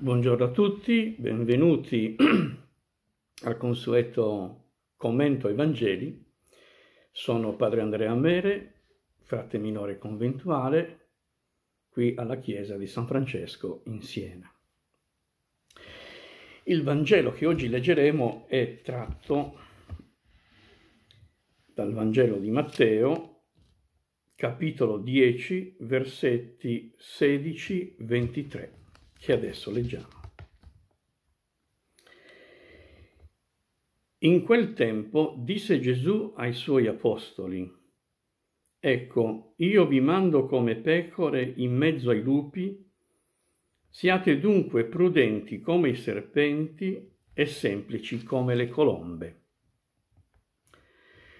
Buongiorno a tutti, benvenuti al consueto commento ai Vangeli. Sono padre Andrea Mere, frate minore conventuale, qui alla chiesa di San Francesco in Siena. Il Vangelo che oggi leggeremo è tratto dal Vangelo di Matteo, capitolo 10, versetti 16-23 che adesso leggiamo. In quel tempo disse Gesù ai suoi apostoli, Ecco, io vi mando come pecore in mezzo ai lupi, siate dunque prudenti come i serpenti e semplici come le colombe.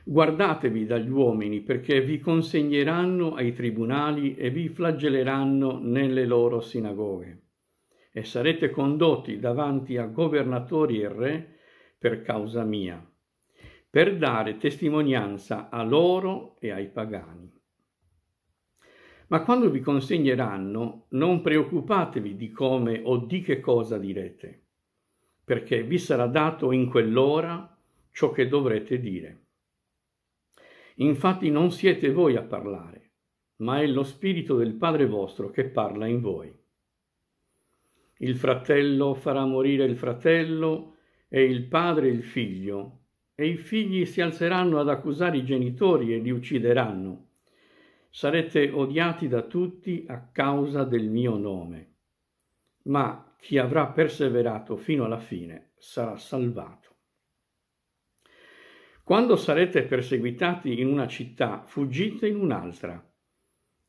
Guardatevi dagli uomini perché vi consegneranno ai tribunali e vi flagelleranno nelle loro sinagoghe e sarete condotti davanti a governatori e re per causa mia, per dare testimonianza a loro e ai pagani. Ma quando vi consegneranno, non preoccupatevi di come o di che cosa direte, perché vi sarà dato in quell'ora ciò che dovrete dire. Infatti non siete voi a parlare, ma è lo Spirito del Padre vostro che parla in voi il fratello farà morire il fratello e il padre il figlio, e i figli si alzeranno ad accusare i genitori e li uccideranno. Sarete odiati da tutti a causa del mio nome. Ma chi avrà perseverato fino alla fine sarà salvato. Quando sarete perseguitati in una città, fuggite in un'altra.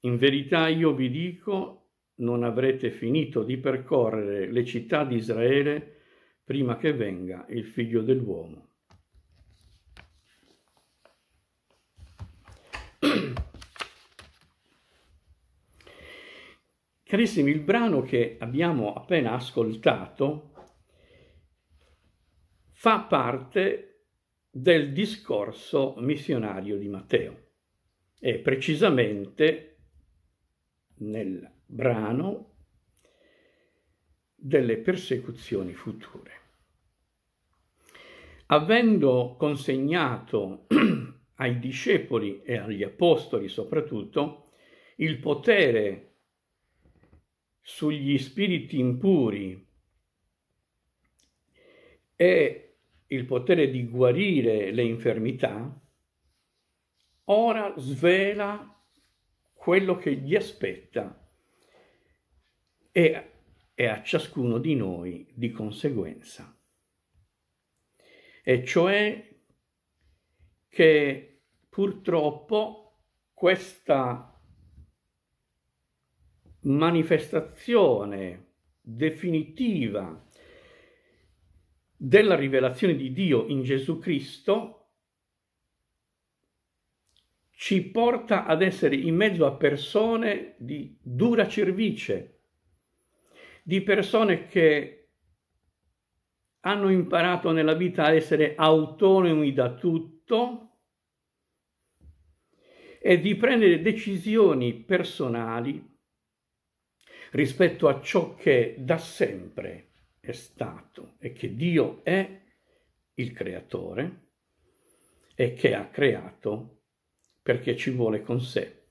In verità io vi dico, non avrete finito di percorrere le città di Israele prima che venga il figlio dell'uomo. Carissimi, il brano che abbiamo appena ascoltato fa parte del discorso missionario di Matteo e precisamente nel brano delle persecuzioni future. Avendo consegnato ai discepoli e agli apostoli soprattutto il potere sugli spiriti impuri e il potere di guarire le infermità, ora svela quello che gli aspetta e, e a ciascuno di noi di conseguenza. E cioè che purtroppo questa manifestazione definitiva della rivelazione di Dio in Gesù Cristo ci porta ad essere in mezzo a persone di dura cervice, di persone che hanno imparato nella vita a essere autonomi da tutto e di prendere decisioni personali rispetto a ciò che da sempre è stato e che Dio è il creatore e che ha creato perché ci vuole con sé,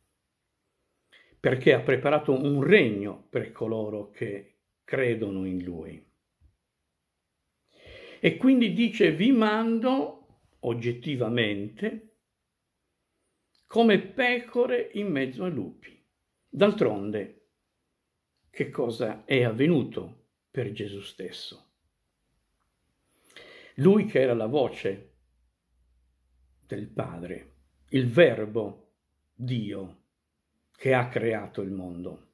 perché ha preparato un regno per coloro che, credono in lui. E quindi dice vi mando oggettivamente come pecore in mezzo ai lupi. D'altronde, che cosa è avvenuto per Gesù stesso? Lui che era la voce del Padre, il Verbo Dio che ha creato il mondo.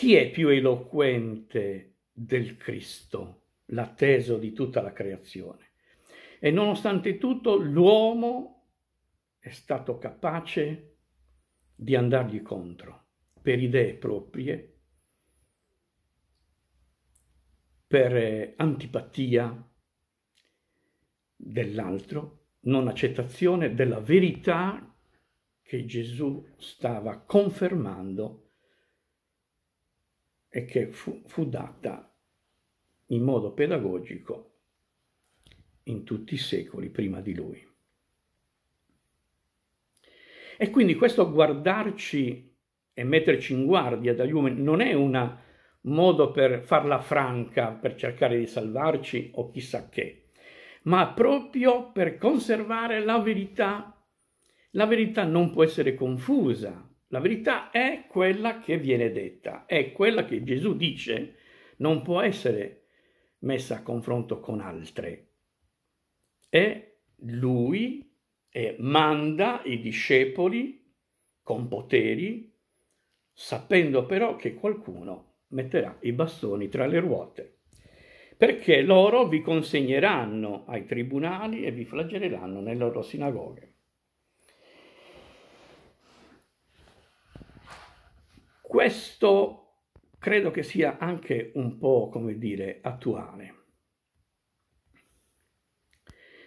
Chi è più eloquente del Cristo, l'atteso di tutta la creazione? E nonostante tutto l'uomo è stato capace di andargli contro per idee proprie, per eh, antipatia dell'altro, non accettazione della verità che Gesù stava confermando e che fu, fu data in modo pedagogico in tutti i secoli prima di lui. E quindi questo guardarci e metterci in guardia dagli uomini non è un modo per farla franca, per cercare di salvarci o chissà che, ma proprio per conservare la verità. La verità non può essere confusa, la verità è quella che viene detta, è quella che Gesù dice, non può essere messa a confronto con altre. E lui e manda i discepoli con poteri, sapendo però che qualcuno metterà i bastoni tra le ruote, perché loro vi consegneranno ai tribunali e vi flagelleranno nelle loro sinagoghe. Questo credo che sia anche un po', come dire, attuale.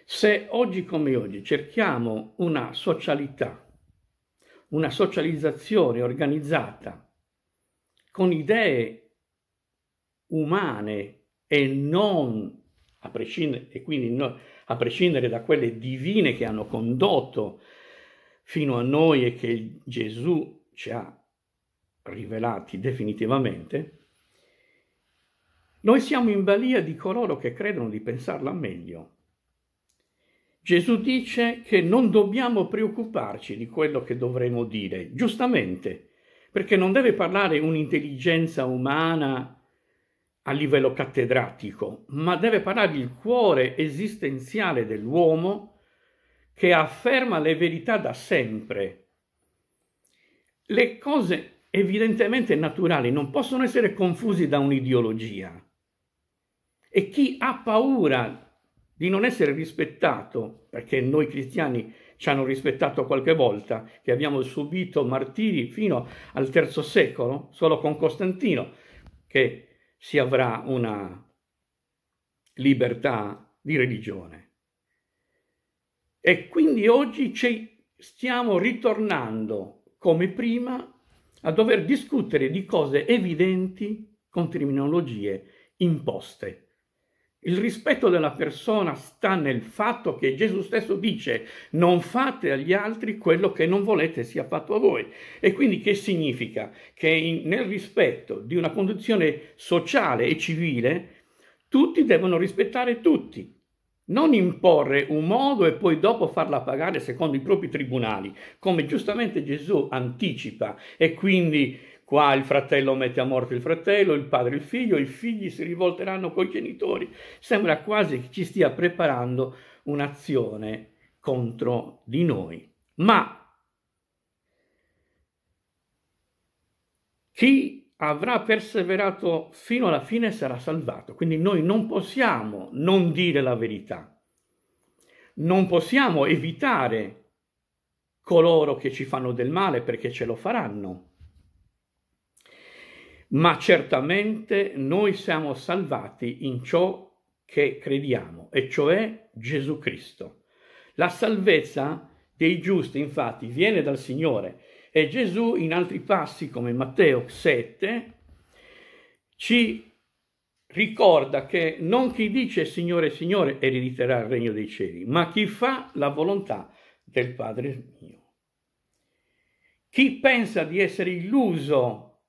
Se oggi come oggi cerchiamo una socialità, una socializzazione organizzata con idee umane e non a prescindere, e quindi no, a prescindere da quelle divine che hanno condotto fino a noi e che Gesù ci ha rivelati definitivamente, noi siamo in balia di coloro che credono di pensarla meglio. Gesù dice che non dobbiamo preoccuparci di quello che dovremo dire, giustamente, perché non deve parlare un'intelligenza umana a livello cattedratico, ma deve parlare il cuore esistenziale dell'uomo che afferma le verità da sempre. Le cose evidentemente naturali, non possono essere confusi da un'ideologia. E chi ha paura di non essere rispettato, perché noi cristiani ci hanno rispettato qualche volta, che abbiamo subito martiri fino al III secolo, solo con Costantino, che si avrà una libertà di religione. E quindi oggi ci stiamo ritornando come prima a dover discutere di cose evidenti con terminologie imposte. Il rispetto della persona sta nel fatto che Gesù stesso dice non fate agli altri quello che non volete sia fatto a voi. E quindi che significa? Che in, nel rispetto di una condizione sociale e civile tutti devono rispettare tutti. Non imporre un modo e poi dopo farla pagare secondo i propri tribunali, come giustamente Gesù anticipa e quindi qua il fratello mette a morte il fratello, il padre il figlio, i figli si rivolteranno coi genitori. Sembra quasi che ci stia preparando un'azione contro di noi. Ma chi avrà perseverato fino alla fine sarà salvato. Quindi noi non possiamo non dire la verità, non possiamo evitare coloro che ci fanno del male perché ce lo faranno. Ma certamente noi siamo salvati in ciò che crediamo, e cioè Gesù Cristo. La salvezza dei giusti, infatti, viene dal Signore e Gesù in altri passi come Matteo 7 ci ricorda che non chi dice Signore, Signore erediterà il regno dei cieli, ma chi fa la volontà del Padre mio. Chi pensa di essere illuso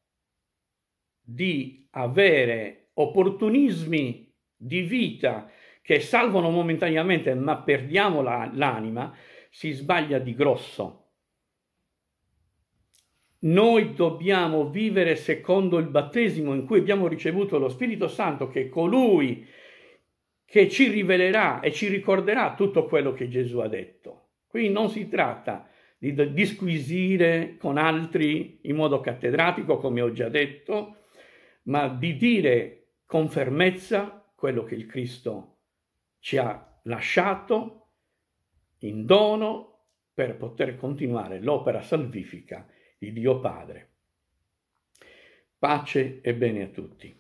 di avere opportunismi di vita che salvano momentaneamente ma perdiamo la, l'anima, si sbaglia di grosso. Noi dobbiamo vivere secondo il battesimo in cui abbiamo ricevuto lo Spirito Santo, che è colui che ci rivelerà e ci ricorderà tutto quello che Gesù ha detto. Quindi non si tratta di disquisire con altri in modo cattedratico, come ho già detto, ma di dire con fermezza quello che il Cristo ci ha lasciato in dono per poter continuare l'opera salvifica di Dio Padre. Pace e bene a tutti.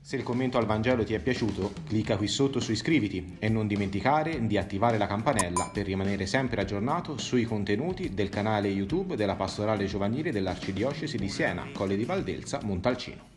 Se il commento al Vangelo ti è piaciuto, clicca qui sotto su iscriviti e non dimenticare di attivare la campanella per rimanere sempre aggiornato sui contenuti del canale YouTube della Pastorale Giovanile dell'Arcidiocesi di Siena, Colle di Valdelsa, Montalcino.